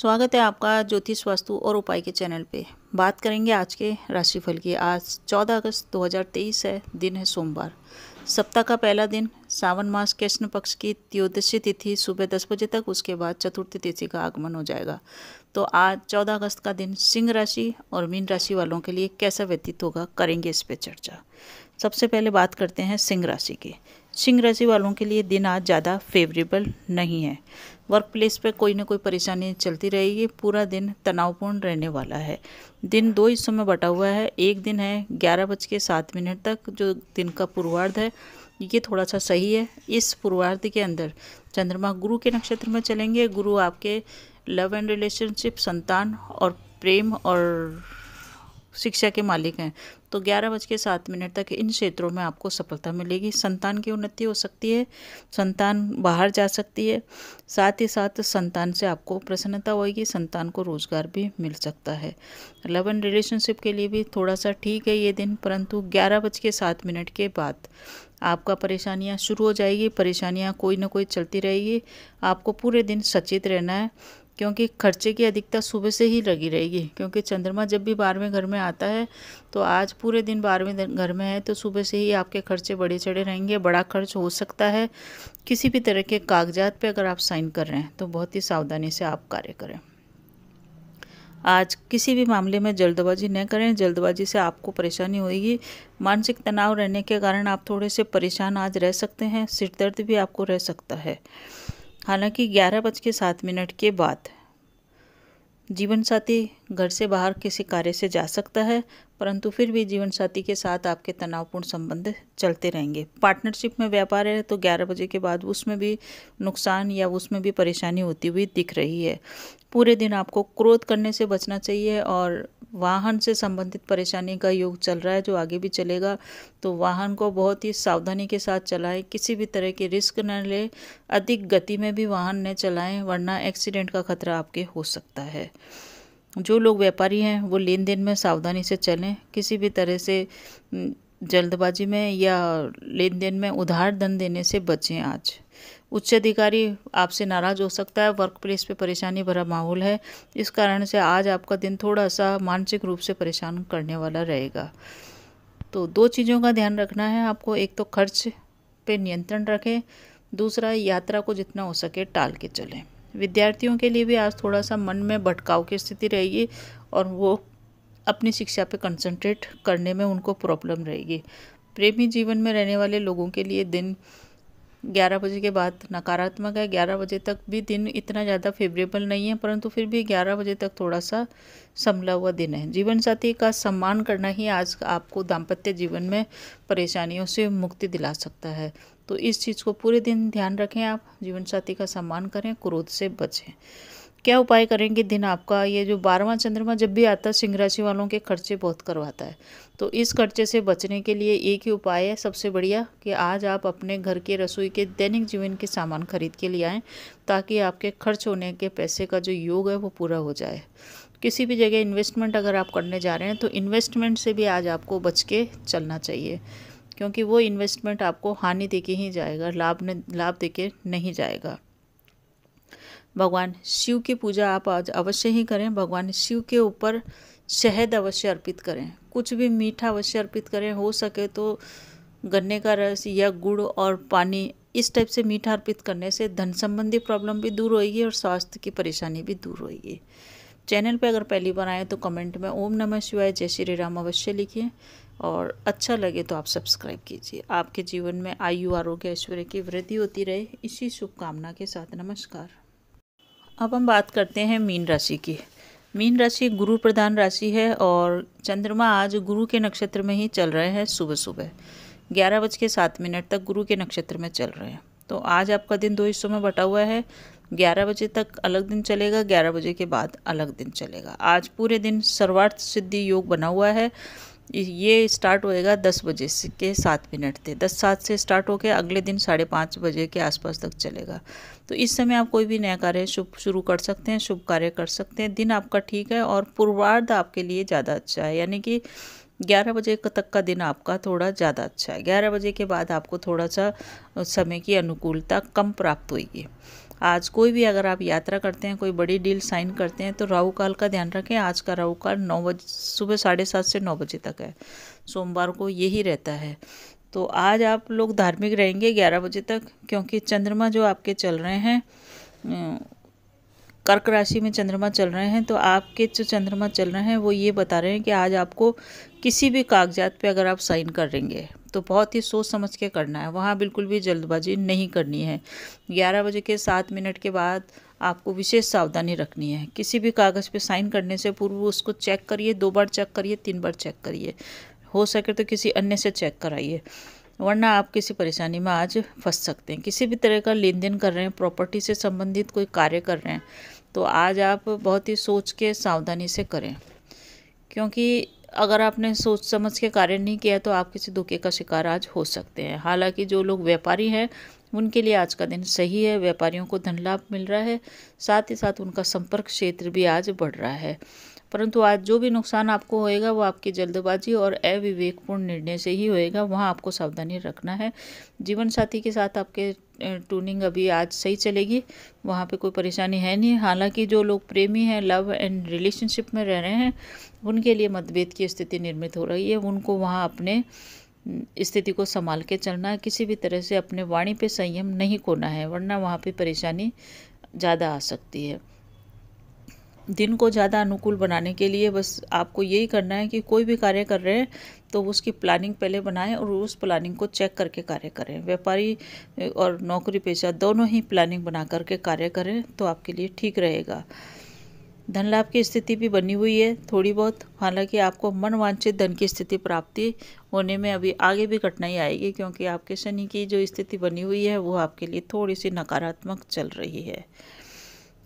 स्वागत है आपका ज्योतिष वास्तु और उपाय के चैनल पे बात करेंगे आज के राशिफल की आज 14 अगस्त 2023 है दिन है सोमवार सप्ताह का पहला दिन सावन मास कृष्ण पक्ष की त्योदशी तिथि सुबह दस बजे तक उसके बाद चतुर्थी तिथि का आगमन हो जाएगा तो आज 14 अगस्त का दिन सिंह राशि और मीन राशि वालों के लिए कैसा व्यतीत होगा करेंगे इस पर चर्चा सबसे पहले बात करते हैं सिंह राशि की सिंह राशि वालों के लिए दिन आज ज़्यादा फेवरेबल नहीं है वर्क प्लेस पर कोई ना कोई परेशानी चलती रहेगी पूरा दिन तनावपूर्ण रहने वाला है दिन दो हिस्सों में बटा हुआ है एक दिन है ग्यारह बज के सात मिनट तक जो दिन का पूर्वार्ध है ये थोड़ा सा सही है इस पूर्वार्ध के अंदर चंद्रमा गुरु के नक्षत्र में चलेंगे गुरु आपके लव एंड रिलेशनशिप संतान और प्रेम और शिक्षा के मालिक हैं तो ग्यारह बज के सात मिनट तक इन क्षेत्रों में आपको सफलता मिलेगी संतान की उन्नति हो सकती है संतान बाहर जा सकती है साथ ही साथ संतान से आपको प्रसन्नता होगी संतान को रोजगार भी मिल सकता है लव एंड रिलेशनशिप के लिए भी थोड़ा सा ठीक है ये दिन परंतु ग्यारह बज के सात मिनट के बाद आपका परेशानियाँ शुरू हो जाएगी परेशानियाँ कोई ना कोई चलती रहेगी आपको पूरे दिन सचेत रहना है क्योंकि खर्चे की अधिकता सुबह से ही लगी रहेगी क्योंकि चंद्रमा जब भी बारहवें घर में आता है तो आज पूरे दिन बारहवें घर में है तो सुबह से ही आपके खर्चे बड़े चढ़े रहेंगे बड़ा खर्च हो सकता है किसी भी तरह के कागजात पे अगर आप साइन कर रहे हैं तो बहुत ही सावधानी से आप कार्य करें आज किसी भी मामले में जल्दबाजी न करें जल्दबाजी से आपको परेशानी होगी मानसिक तनाव रहने के कारण आप थोड़े से परेशान आज रह सकते हैं सिर दर्द भी आपको रह सकता है हालांकि ग्यारह बज के सात मिनट के बाद जीवनसाथी घर से बाहर किसी कार्य से जा सकता है परंतु फिर भी जीवनसाथी के साथ आपके तनावपूर्ण संबंध चलते रहेंगे पार्टनरशिप में व्यापार है तो 11 बजे के बाद उसमें भी नुकसान या उसमें भी परेशानी होती हुई दिख रही है पूरे दिन आपको क्रोध करने से बचना चाहिए और वाहन से संबंधित परेशानी का योग चल रहा है जो आगे भी चलेगा तो वाहन को बहुत ही सावधानी के साथ चलाएं किसी भी तरह के रिस्क न लें अधिक गति में भी वाहन न चलाएं वरना एक्सीडेंट का खतरा आपके हो सकता है जो लोग व्यापारी हैं वो लेन देन में सावधानी से चलें किसी भी तरह से जल्दबाजी में या लेन देन में उधार धन देने से बचें आज उच्च अधिकारी आपसे नाराज़ हो सकता है वर्क प्लेस पर परेशानी भरा माहौल है इस कारण से आज आपका दिन थोड़ा सा मानसिक रूप से परेशान करने वाला रहेगा तो दो चीज़ों का ध्यान रखना है आपको एक तो खर्च पे नियंत्रण रखें दूसरा यात्रा को जितना हो सके टाल के चलें विद्यार्थियों के लिए भी आज थोड़ा सा मन में भटकाव की स्थिति रहेगी और वो अपनी शिक्षा पे कंसंट्रेट करने में उनको प्रॉब्लम रहेगी प्रेमी जीवन में रहने वाले लोगों के लिए दिन ग्यारह बजे के बाद नकारात्मक है ग्यारह बजे तक भी दिन इतना ज़्यादा फेवरेबल नहीं है परंतु फिर भी ग्यारह बजे तक थोड़ा सा संभला हुआ दिन है जीवन साथी का सम्मान करना ही आज आपको दाम्पत्य जीवन में परेशानियों से मुक्ति दिला सकता है तो इस चीज़ को पूरे दिन ध्यान रखें आप जीवन साथी का सम्मान करें क्रोध से बचें क्या उपाय करेंगे दिन आपका ये जो बारहवां चंद्रमा जब भी आता है सिंह राशि वालों के खर्चे बहुत करवाता है तो इस खर्चे से बचने के लिए एक ही उपाय है सबसे बढ़िया कि आज आप अपने घर के रसोई के दैनिक जीवन के सामान खरीद के लिए आएँ ताकि आपके खर्च होने के पैसे का जो योग है वो पूरा हो जाए किसी भी जगह इन्वेस्टमेंट अगर आप करने जा रहे हैं तो इन्वेस्टमेंट से भी आज आपको बच के चलना चाहिए क्योंकि वो इन्वेस्टमेंट आपको हानि दे के ही जाएगा लाभ ने लाभ दे के नहीं जाएगा भगवान शिव की पूजा आप आज अवश्य ही करें भगवान शिव के ऊपर शहद अवश्य अर्पित करें कुछ भी मीठा अवश्य अर्पित करें हो सके तो गन्ने का रस या गुड़ और पानी इस टाइप से मीठा अर्पित करने से धन संबंधी प्रॉब्लम भी दूर होएगी और स्वास्थ्य की परेशानी भी दूर होएगी चैनल पे अगर पहली बार आए तो कमेंट में ओम नमः शिवाय जय श्री राम अवश्य लिखिए और अच्छा लगे तो आप सब्सक्राइब कीजिए आपके जीवन में आयु आरोग्य ऐश्वर्य की वृद्धि होती रहे इसी शुभकामना के साथ नमस्कार अब हम बात करते हैं मीन राशि की मीन राशि गुरु प्रधान राशि है और चंद्रमा आज गुरु के नक्षत्र में ही चल रहे हैं सुबह सुबह ग्यारह बज के सात मिनट तक गुरु के नक्षत्र में चल रहे हैं तो आज आपका दिन दो हिस्सों में बटा हुआ है ग्यारह बजे तक अलग दिन चलेगा ग्यारह बजे के बाद अलग दिन चलेगा आज पूरे दिन सर्वार्थ सिद्धि योग बना हुआ है ये स्टार्ट होएगा दस बजे से के सात मिनट थे दस सात से स्टार्ट होकर अगले दिन साढ़े पाँच बजे के आसपास तक चलेगा तो इस समय आप कोई भी नया कार्य शुभ शुरू कर सकते हैं शुभ कार्य कर सकते हैं दिन आपका ठीक है और पूर्वार्ध आपके लिए ज़्यादा अच्छा है यानी कि ग्यारह बजे तक का दिन आपका थोड़ा ज़्यादा अच्छा है ग्यारह बजे के बाद आपको थोड़ा सा समय की अनुकूलता कम प्राप्त होगी आज कोई भी अगर आप यात्रा करते हैं कोई बड़ी डील साइन करते हैं तो राहु काल का ध्यान रखें आज का राहु काल नौ बजे सुबह साढ़े सात से नौ बजे तक है सोमवार को यही रहता है तो आज आप लोग धार्मिक रहेंगे ग्यारह बजे तक क्योंकि चंद्रमा जो आपके चल रहे हैं कर्क राशि में चंद्रमा चल रहे हैं तो आपके जो चंद्रमा चल रहे हैं वो ये बता रहे हैं कि आज आपको किसी भी कागजात पे अगर आप साइन करेंगे तो बहुत ही सोच समझ के करना है वहाँ बिल्कुल भी जल्दबाजी नहीं करनी है ग्यारह बजे के सात मिनट के बाद आपको विशेष सावधानी रखनी है किसी भी कागज़ पे साइन करने से पूर्व उसको चेक करिए दो बार चेक करिए तीन बार चेक करिए हो सके तो किसी अन्य से चेक कराइए वरना आप किसी परेशानी में आज फंस सकते हैं किसी भी तरह का लेन देन कर रहे हैं प्रॉपर्टी से संबंधित कोई कार्य कर रहे हैं तो आज आप बहुत ही सोच के सावधानी से करें क्योंकि अगर आपने सोच समझ के कार्य नहीं किया तो आप किसी धोखे का शिकार आज हो सकते हैं हालांकि जो लोग व्यापारी हैं उनके लिए आज का दिन सही है व्यापारियों को धन लाभ मिल रहा है साथ ही साथ उनका संपर्क क्षेत्र भी आज बढ़ रहा है परंतु आज जो भी नुकसान आपको होएगा वो आपकी जल्दबाजी और अविवेकपूर्ण निर्णय से ही होएगा वहाँ आपको सावधानी रखना है जीवन साथी के साथ आपके ट्यूनिंग अभी आज सही चलेगी वहाँ पे कोई परेशानी है नहीं हालांकि जो लोग प्रेमी हैं लव एंड रिलेशनशिप में रह रहे हैं उनके लिए मतभेद की स्थिति निर्मित हो रही है उनको वहाँ अपने स्थिति को संभाल के चलना है किसी भी तरह से अपने वाणी पे संयम नहीं खोना है वरना वहाँ पे परेशानी ज़्यादा आ सकती है दिन को ज़्यादा अनुकूल बनाने के लिए बस आपको यही करना है कि कोई भी कार्य कर रहे हैं तो उसकी प्लानिंग पहले बनाएं और उस प्लानिंग को चेक करके कार्य करें व्यापारी और नौकरी पेशा दोनों ही प्लानिंग बना करके कार्य करें तो आपके लिए ठीक रहेगा धन लाभ की स्थिति भी बनी हुई है थोड़ी बहुत हालांकि आपको मनवांचित धन की स्थिति प्राप्ति होने में अभी आगे भी कठिनाई आएगी क्योंकि आपके शनि की जो स्थिति बनी हुई है वो आपके लिए थोड़ी सी नकारात्मक चल रही है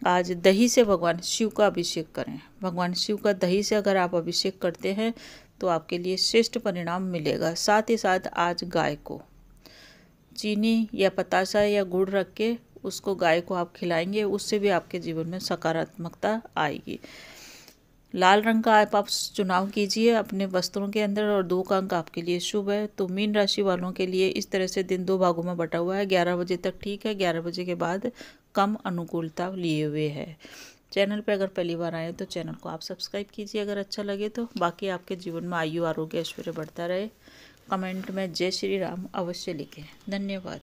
आज दही से भगवान शिव का अभिषेक करें भगवान शिव का दही से अगर आप अभिषेक करते हैं तो आपके लिए श्रेष्ठ परिणाम मिलेगा साथ ही साथ आज गाय को चीनी या पताशा या गुड़ रख के उसको गाय को आप खिलाएंगे उससे भी आपके जीवन में सकारात्मकता आएगी लाल रंग का आप, आप चुनाव कीजिए अपने वस्त्रों के अंदर और दो का अंक आपके लिए शुभ है तो मीन राशि वालों के लिए इस तरह से दिन दो भागों में बटा हुआ है ग्यारह बजे तक ठीक है ग्यारह बजे के बाद कम अनुकूलता लिए हुए है चैनल पे अगर पहली बार आए तो चैनल को आप सब्सक्राइब कीजिए अगर अच्छा लगे तो बाकी आपके जीवन में आयु आरोग्य ऐश्वर्य बढ़ता रहे कमेंट में जय श्री राम अवश्य लिखें धन्यवाद